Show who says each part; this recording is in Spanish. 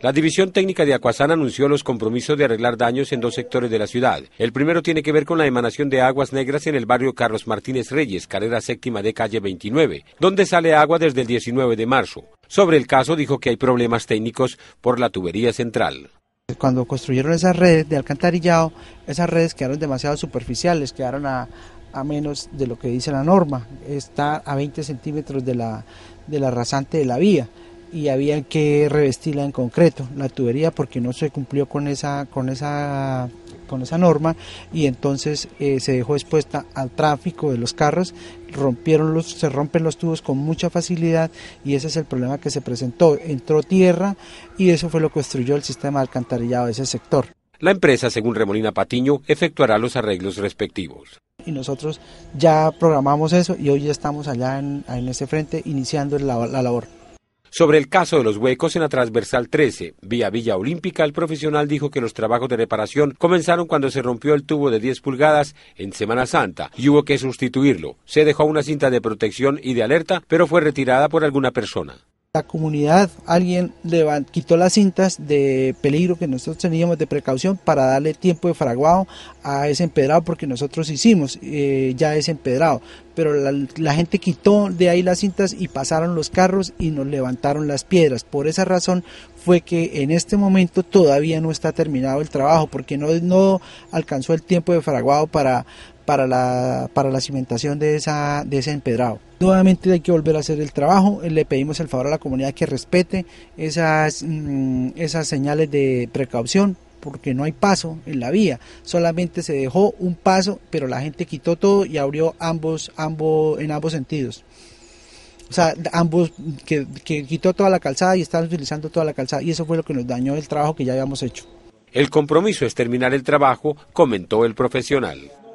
Speaker 1: La División Técnica de Acuazán anunció los compromisos de arreglar daños en dos sectores de la ciudad. El primero tiene que ver con la emanación de aguas negras en el barrio Carlos Martínez Reyes, carrera séptima de calle 29, donde sale agua desde el 19 de marzo. Sobre el caso dijo que hay problemas técnicos por la tubería central.
Speaker 2: Cuando construyeron esas redes de alcantarillado, esas redes quedaron demasiado superficiales, quedaron a, menos de lo que dice la norma, está a 20 centímetros de la, de la rasante de la vía y había que revestirla en concreto, la tubería, porque no se cumplió con esa, con esa, con esa norma y entonces eh, se dejó expuesta al tráfico de los carros, rompieron los, se rompen los tubos con mucha facilidad y ese es el problema que se presentó. Entró tierra y eso fue lo que construyó el sistema alcantarillado de ese sector.
Speaker 1: La empresa, según Remolina Patiño, efectuará los arreglos respectivos
Speaker 2: y nosotros ya programamos eso y hoy ya estamos allá en, en ese frente iniciando la labor.
Speaker 1: Sobre el caso de los huecos en la transversal 13, vía Villa Olímpica, el profesional dijo que los trabajos de reparación comenzaron cuando se rompió el tubo de 10 pulgadas en Semana Santa y hubo que sustituirlo. Se dejó una cinta de protección y de alerta, pero fue retirada por alguna persona
Speaker 2: la comunidad, alguien quitó las cintas de peligro que nosotros teníamos de precaución para darle tiempo de fraguado a ese empedrado porque nosotros hicimos eh, ya ese empedrado. Pero la, la, gente quitó de ahí las cintas y pasaron los carros y nos levantaron las piedras. Por esa razón fue que en este momento todavía no está terminado el trabajo porque no, no alcanzó el tiempo de fraguado para, para la, para la cimentación de, esa, de ese empedrado. Nuevamente hay que volver a hacer el trabajo, eh, le pedimos el favor a la comunidad que respete esas, mm, esas señales de precaución porque no hay paso en la vía, solamente se dejó un paso, pero la gente quitó todo y abrió ambos, ambos en ambos sentidos. O sea, ambos, que, que quitó toda la calzada y están utilizando toda la calzada y eso fue lo que nos dañó el trabajo que ya habíamos hecho.
Speaker 1: El compromiso es terminar el trabajo, comentó el profesional.